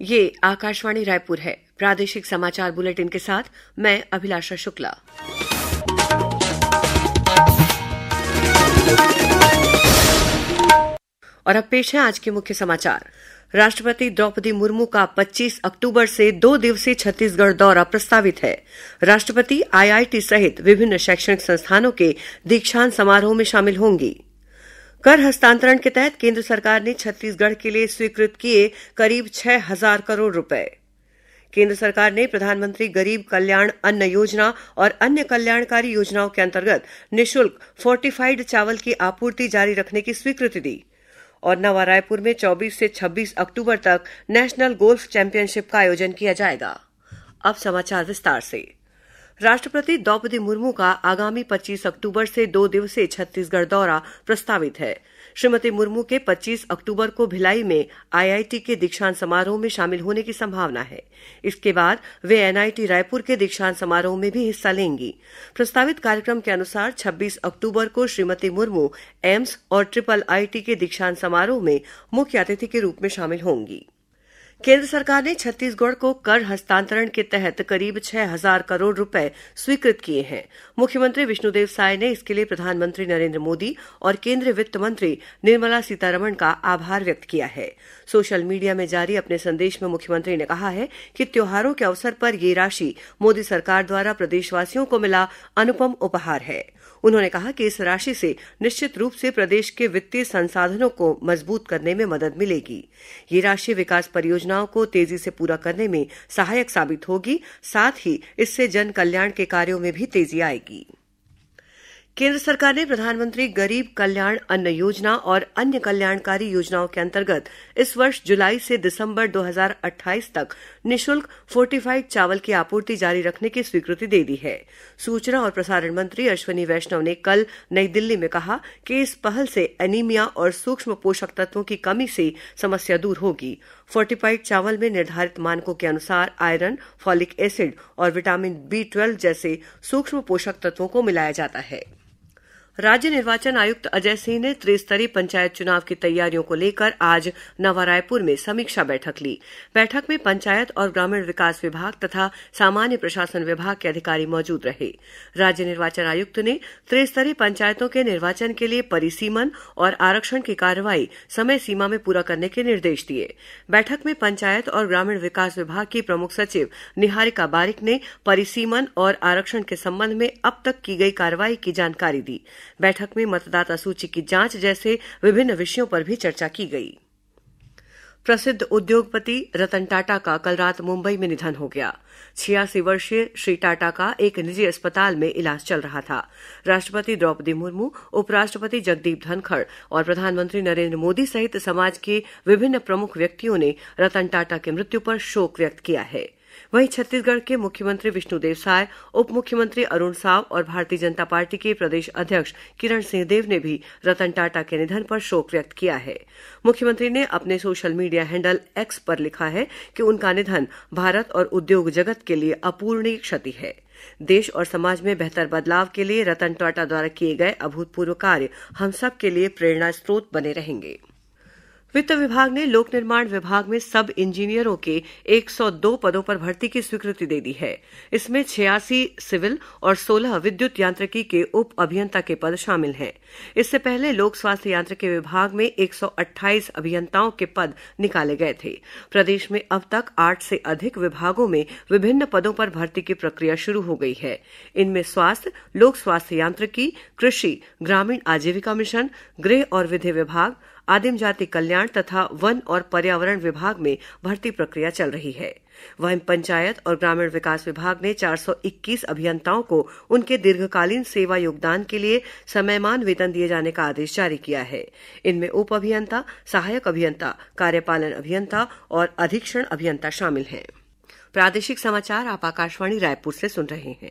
ये आकाशवाणी रायपुर है प्रादेशिक समाचार बुलेटिन के साथ मैं अभिलाषा शुक्ला और अब पेश है आज के मुख्य समाचार राष्ट्रपति द्रौपदी मुर्मू का 25 अक्टूबर से दो दिवसीय छत्तीसगढ़ दौरा प्रस्तावित है राष्ट्रपति आईआईटी सहित विभिन्न शैक्षणिक संस्थानों के दीक्षांत समारोह में शामिल होंगी कर हस्तांतरण के तहत केंद्र सरकार ने छत्तीसगढ़ के लिए स्वीकृत किए करीब छह हजार करोड़ रुपए केंद्र सरकार ने प्रधानमंत्री गरीब कल्याण अन्न योजना और अन्य कल्याणकारी योजनाओं के अंतर्गत निशुल्क फोर्टिफाइड चावल की आपूर्ति जारी रखने की स्वीकृति दी और नवा रायपुर में 24 से 26 अक्टूबर तक नेशनल गोल्फ चैंपियनशिप का आयोजन किया जाएगा अब समाचार विस्तार से राष्ट्रपति द्रौपदी मुर्मू का आगामी 25 अक्टूबर से दो दिवसीय छत्तीसगढ़ दौरा प्रस्तावित है श्रीमती मुर्मू के 25 अक्टूबर को भिलाई में आईआईटी के दीक्षांत समारोह में शामिल होने की संभावना है इसके बाद वे एनआईटी रायपुर के दीक्षांत समारोह में भी हिस्सा लेंगी प्रस्तावित कार्यक्रम के अनुसार 26 अक्टूबर को श्रीमती मुर्मू एम्स और ट्रिपल आईटी के दीक्षांत समारोह में मुख्य अतिथि के रूप में शामिल होंगी केंद्र सरकार ने छत्तीसगढ़ को कर हस्तांतरण के तहत करीब छह हजार करोड़ रुपए स्वीकृत किए हैं मुख्यमंत्री विष्णुदेव साय ने इसके लिए प्रधानमंत्री नरेंद्र मोदी और केंद्रीय वित्त मंत्री निर्मला सीतारमण का आभार व्यक्त किया है सोशल मीडिया में जारी अपने संदेश में मुख्यमंत्री ने कहा है कि त्योहारों के अवसर पर ये राशि मोदी सरकार द्वारा प्रदेशवासियों को मिला अनुपम उपहार है उन्होंने कहा कि इस राशि से निश्चित रूप से प्रदेश के वित्तीय संसाधनों को मजबूत करने में मदद मिलेगी ये राशि विकास परियोजनाओं को तेजी से पूरा करने में सहायक साबित होगी साथ ही इससे जन कल्याण के कार्यों में भी तेजी आएगी केंद्र सरकार ने प्रधानमंत्री गरीब कल्याण अन्न योजना और अन्य कल्याणकारी योजनाओं के अंतर्गत इस वर्ष जुलाई से दिसंबर 2028 तक निशुल्क फोर्टिफाइड चावल की आपूर्ति जारी रखने की स्वीकृति दे दी है सूचना और प्रसारण मंत्री अश्विनी वैष्णव ने कल नई दिल्ली में कहा कि इस पहल से एनीमिया और सूक्ष्म पोषक तत्वों की कमी से समस्या दूर होगी फोर्टिफाइड चावल में निर्धारित मानकों के अनुसार आयरन फॉलिक एसिड और विटामिन बी ट्वेल्व जैसे सूक्ष्म पोषक तत्वों को मिलाया जाता है राज्य निर्वाचन आयुक्त अजय सिंह ने त्रिस्तरीय पंचायत चुनाव की तैयारियों को लेकर आज नवा रायपुर में समीक्षा बैठक ली बैठक में पंचायत और ग्रामीण विकास विभाग तथा सामान्य प्रशासन विभाग के अधिकारी मौजूद रहे राज्य निर्वाचन आयुक्त ने त्रिस्तरीय पंचायतों के निर्वाचन के लिए परिसीमन और आरक्षण की कार्रवाई समय सीमा में पूरा करने के निर्देश दिए बैठक में पंचायत और ग्रामीण विकास विभाग की प्रमुख सचिव निहारिका बारिक ने परिसीमन और आरक्षण के संबंध में अब तक की गई कार्रवाई की जानकारी दी बैठक में मतदाता सूची की जांच जैसे विभिन्न विषयों पर भी चर्चा की गई प्रसिद्ध उद्योगपति रतन टाटा का कल रात मुंबई में निधन हो गया छियासी वर्षीय श्री टाटा का एक निजी अस्पताल में इलाज चल रहा था राष्ट्रपति द्रौपदी मुर्मू उपराष्ट्रपति जगदीप धनखड़ और प्रधानमंत्री नरेंद्र मोदी सहित समाज के विभिन्न प्रमुख व्यक्तियों ने रतन टाटा की मृत्यु पर शोक व्यक्त किया है वहीं छत्तीसगढ़ के मुख्यमंत्री विष्णुदेव साय उप मुख्यमंत्री अरुण साव और भारतीय जनता पार्टी के प्रदेश अध्यक्ष किरण सिंहदेव ने भी रतन टाटा के निधन पर शोक व्यक्त किया है मुख्यमंत्री ने अपने सोशल मीडिया हैंडल एक्स पर लिखा है कि उनका निधन भारत और उद्योग जगत के लिए अपूर्णीय क्षति है देश और समाज में बेहतर बदलाव के लिए रतन टाटा द्वारा किए गए अभूतपूर्व कार्य हम सब के लिए प्रेरणा स्रोत बने रहेंगे वित्त विभाग ने लोक निर्माण विभाग में सब इंजीनियरों के 102 पदों पर भर्ती की स्वीकृति दे दी है इसमें छियासी सिविल और 16 विद्युत यांत्रिकी के उप अभियंता के पद शामिल हैं इससे पहले लोक स्वास्थ्य यांत्रिकी विभाग में 128 अभियंताओं के पद निकाले गए थे प्रदेश में अब तक आठ से अधिक विभागों में विभिन्न पदों पर भर्ती की प्रक्रिया शुरू हो गई है इनमें स्वास्थ्य लोक स्वास्थ्य यांत्रिकी कृषि ग्रामीण आजीविका मिशन गृह और विधि विभाग आदिम जाति कल्याण तथा वन और पर्यावरण विभाग में भर्ती प्रक्रिया चल रही है वहीं पंचायत और ग्रामीण विकास विभाग ने 421 अभियंताओं को उनके दीर्घकालीन सेवा योगदान के लिए समयमान वेतन दिए जाने का आदेश जारी किया है इनमें उप अभियंता सहायक अभियंता कार्यपालन अभियंता और अधीक्षण अभियंता शामिल हैं प्रादेशिक समाचार आप आकाशवाणी रायपुर से सुन रहे हैं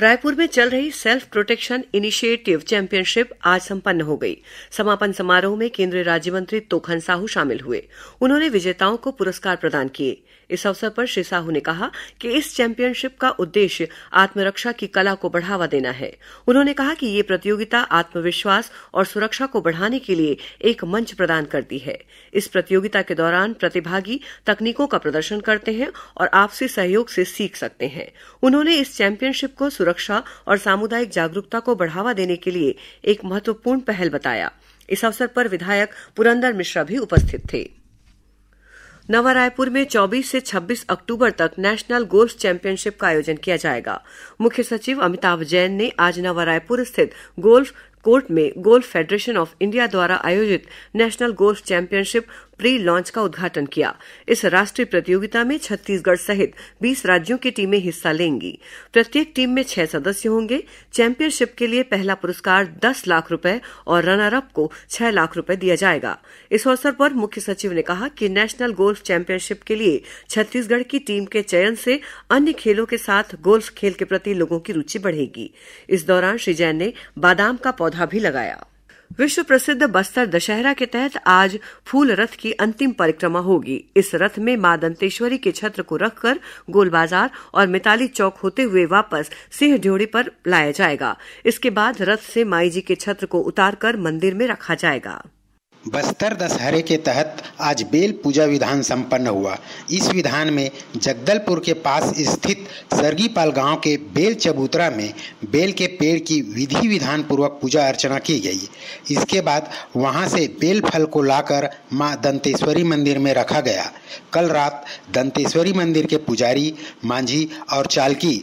रायपुर में चल रही सेल्फ प्रोटेक्शन इनिशिएटिव चैंपियनशिप आज संपन्न हो गई समापन समारोह में केंद्रीय राज्य मंत्री तोखन साहू शामिल हुए उन्होंने विजेताओं को पुरस्कार प्रदान किए इस अवसर पर श्री साहू ने कहा कि इस चैंपियनशिप का उद्देश्य आत्मरक्षा की कला को बढ़ावा देना है उन्होंने कहा कि ये प्रतियोगिता आत्मविश्वास और सुरक्षा को बढ़ाने के लिए एक मंच प्रदान करती है इस प्रतियोगिता के दौरान प्रतिभागी तकनीकों का प्रदर्शन करते हैं और आपसी सहयोग से सीख सकते हैं उन्होंने इस चैंपियनशिप को सुरक्षा और सामुदायिक जागरूकता को बढ़ावा देने के लिए एक महत्वपूर्ण पहल बताया इस अवसर पर विधायक पुरंदर मिश्रा भी उपस्थित थे नवा रायपुर में 24 से 26 अक्टूबर तक नेशनल गोल्फ चैंपियनशिप का आयोजन किया जाएगा मुख्य सचिव अमिताभ जैन ने आज नवा रायपुर स्थित गोल्फ कोर्ट में गोल्फ फेडरेशन ऑफ इंडिया द्वारा आयोजित national golf championship pre launch का उद्घाटन किया इस राष्ट्रीय प्रतियोगिता में छत्तीसगढ़ सहित 20 राज्यों की टीमें हिस्सा लेंगी प्रत्येक टीम में छह सदस्य होंगे चैंपियनशिप के लिए पहला पुरस्कार दस लाख रूपये और रनर अप को छह लाख रूपये दिया जाएगा इस अवसर पर मुख्य सचिव ने कहा कि नेशनल गोल्फ चैंपियनशिप के लिए छत्तीसगढ़ की टीम के चयन से अन्य खेलों के साथ गोल्फ खेल के प्रति लोगों की रुचि बढ़ेगी इस दौरान श्री जैन ने बादाम का पौधा भी लगाया विश्व प्रसिद्ध बस्तर दशहरा के तहत आज फूल रथ की अंतिम परिक्रमा होगी इस रथ में मां दंतेश्वरी के छत्र को रखकर गोल बाजार और मिताली चौक होते हुए वापस सिंह ड्योड़ी पर लाया जाएगा इसके बाद रथ से माई जी के छत्र को उतारकर मंदिर में रखा जाएगा बस्तर दशहरे के तहत आज बेल पूजा विधान संपन्न हुआ इस विधान में जगदलपुर के पास स्थित सरगीपाल गांव के बेल चबूतरा में बेल के पेड़ की विधि विधान पूर्वक पूजा अर्चना की गई इसके बाद वहां से बेल फल को लाकर मां दंतेश्वरी मंदिर में रखा गया कल रात दंतेश्वरी मंदिर के पुजारी मांझी और चालकी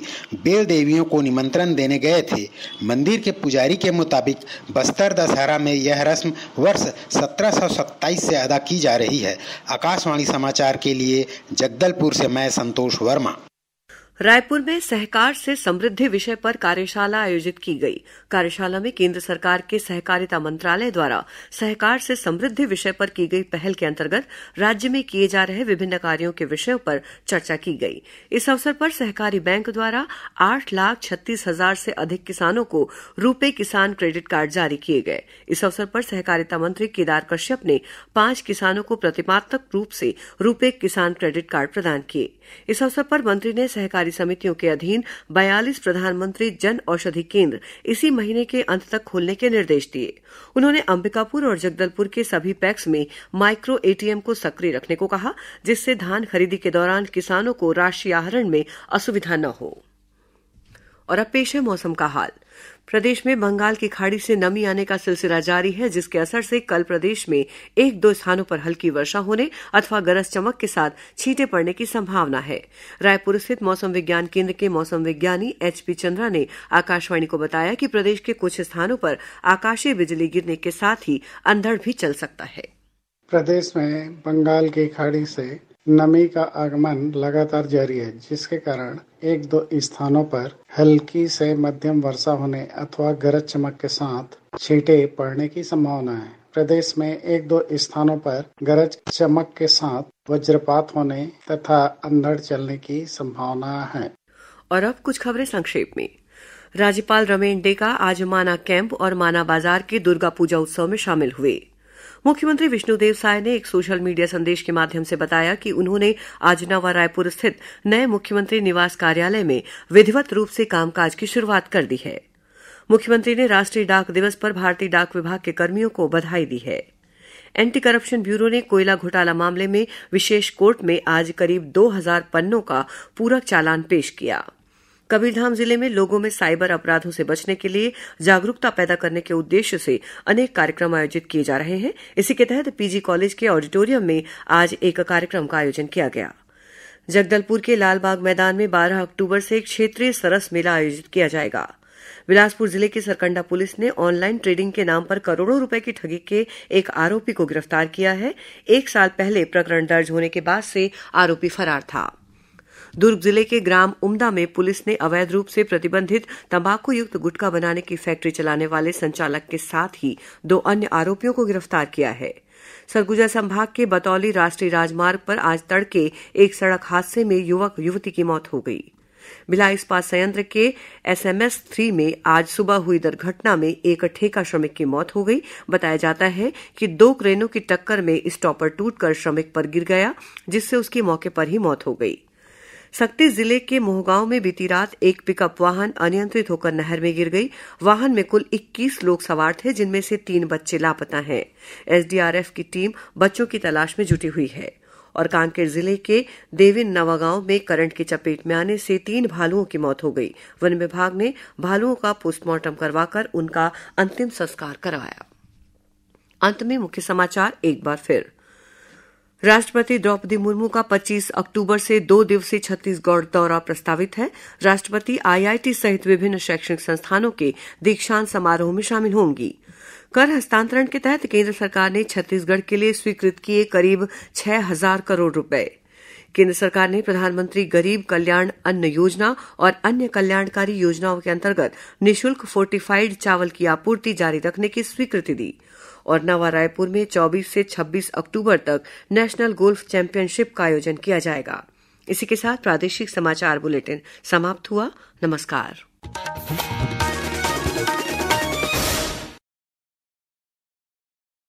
बेल देवियों को निमंत्रण देने गए थे मंदिर के पुजारी के मुताबिक बस्तर दशहरा में यह रस्म वर्ष सत्रह से अदा की जा रही है आकाशवाणी समाचार के लिए जगदलपुर से मैं संतोष वर्मा रायपुर में सहकार से समृद्धि विषय पर कार्यशाला आयोजित की गई कार्यशाला में केंद्र सरकार के सहकारिता मंत्रालय द्वारा सहकार से समृद्धि विषय पर की गई पहल के अंतर्गत राज्य में किए जा रहे विभिन्न कार्यों के विषयों पर चर्चा की गई इस अवसर पर सहकारी बैंक द्वारा आठ लाख छत्तीस हजार से अधिक किसानों को रूपे किसान क्रेडिट कार्ड जारी किए गए इस अवसर पर सहकारिता मंत्री केदार कश्यप ने पांच किसानों को प्रतिमात्मक रूप से रूपे किसान क्रेडिट कार्ड प्रदान किए इस अवसर पर मंत्री ने सहकारी समितियों के अधीन बयालीस प्रधानमंत्री जन औषधि केंद्र इसी महीने के अंत तक खोलने के निर्देश दिए उन्होंने अंबिकापुर और जगदलपुर के सभी पैक्स में माइक्रो एटीएम को सक्रिय रखने को कहा जिससे धान खरीदी के दौरान किसानों को राशि आहरण में असुविधा न हो और अब पेश है मौसम का हाल प्रदेश में बंगाल की खाड़ी से नमी आने का सिलसिला जारी है जिसके असर से कल प्रदेश में एक दो स्थानों पर हल्की वर्षा होने अथवा गरज चमक के साथ छींटे पड़ने की संभावना है रायपुर स्थित मौसम विज्ञान केंद्र के मौसम विज्ञानी एच पी चंद्रा ने आकाशवाणी को बताया कि प्रदेश के कुछ स्थानों पर आकाशीय बिजली गिरने के साथ ही अंधड़ भी चल सकता है प्रदेश में बंगाल की खाड़ी से नमी का आगमन लगातार जारी है जिसके कारण एक दो स्थानों पर हल्की से मध्यम वर्षा होने अथवा गरज चमक के साथ छींटे पड़ने की संभावना है प्रदेश में एक दो स्थानों पर गरज चमक के साथ वज्रपात होने तथा अंधड़ चलने की संभावना है और अब कुछ खबरें संक्षेप में राज्यपाल रमेश डेका आज माना कैंप और माना बाजार के दुर्गा पूजा उत्सव में शामिल हुए मुख्यमंत्री विष्णुदेव साय ने एक सोशल मीडिया संदेश के माध्यम से बताया कि उन्होंने आज नवा रायपुर स्थित नए मुख्यमंत्री निवास कार्यालय में विधिवत रूप से कामकाज की शुरुआत कर दी है मुख्यमंत्री ने राष्ट्रीय डाक दिवस पर भारतीय डाक विभाग के कर्मियों को बधाई दी है एंटी करप्शन ब्यूरो ने कोयला घोटाला मामले में विशेष कोर्ट में आज करीब 2000 पन्नों का पूरक चालान पेश किया कबीरधाम जिले में लोगों में साइबर अपराधों से बचने के लिए जागरूकता पैदा करने के उद्देश्य से अनेक कार्यक्रम आयोजित किए जा रहे हैं इसी के तहत पीजी कॉलेज के ऑडिटोरियम में आज एक कार्यक्रम का आयोजन किया गया जगदलपुर के लालबाग मैदान में 12 अक्टूबर से क्षेत्रीय सरस मेला आयोजित किया जाएगा बिलासपुर जिले की सरकंडा पुलिस ने ऑनलाइन ट्रेडिंग के नाम पर करोड़ों रुपए की ठगी के एक आरोपी को गिरफ्तार किया है एक साल पहले प्रकरण दर्ज होने के बाद से आरोपी फरार था दुर्ग जिले के ग्राम उमदा में पुलिस ने अवैध रूप से प्रतिबंधित तंबाकू युक्त गुटखा बनाने की फैक्ट्री चलाने वाले संचालक के साथ ही दो अन्य आरोपियों को गिरफ्तार किया है सरगुजा संभाग के बतौली राष्ट्रीय राजमार्ग पर आज तड़के एक सड़क हादसे में युवक युवती की मौत हो गई बिला इस्पात संयंत्र के एसएमएस थ्री में आज सुबह हुई दुर्घटना में एक ठेका श्रमिक की मौत हो गई बताया जाता है कि दो क्रेनों की टक्कर में स्टॉपर टूटकर श्रमिक पर गिर गया जिससे उसकी मौके पर ही मौत हो गई सकती जिले के मोहगांव में बीती रात एक पिकअप वाहन अनियंत्रित होकर नहर में गिर गई वाहन में कुल 21 लोग सवार थे जिनमें से तीन बच्चे लापता हैं एसडीआरएफ की टीम बच्चों की तलाश में जुटी हुई है और कांकेर जिले के देविन नवागांव में करंट की चपेट में आने से तीन भालुओं की मौत हो गई वन विभाग ने भालुओं का पोस्टमार्टम करवाकर उनका अंतिम संस्कार करवाया अंत में मुख्य समाचार एक बार फिर राष्ट्रपति द्रौपदी मुर्मू का 25 अक्टूबर से दो दिवसीय छत्तीसगढ़ दौरा प्रस्तावित है राष्ट्रपति आईआईटी सहित विभिन्न शैक्षणिक संस्थानों के दीक्षांत समारोह में शामिल होंगी कर हस्तांतरण के तहत केंद्र सरकार ने छत्तीसगढ़ के लिए स्वीकृत किए करीब छह हजार करोड़ रुपए केंद्र सरकार ने प्रधानमंत्री गरीब कल्याण अन्न योजना और अन्य कल्याणकारी योजनाओं के अंतर्गत निशुल्क फोर्टिफाइड चावल की आपूर्ति जारी रखने की स्वीकृति दी है और नवा रायपुर में 24 से 26 अक्टूबर तक नेशनल गोल्फ चैंपियनशिप का आयोजन किया जाएगा इसी के साथ प्रादेशिक समाचार बुलेटिन समाप्त हुआ नमस्कार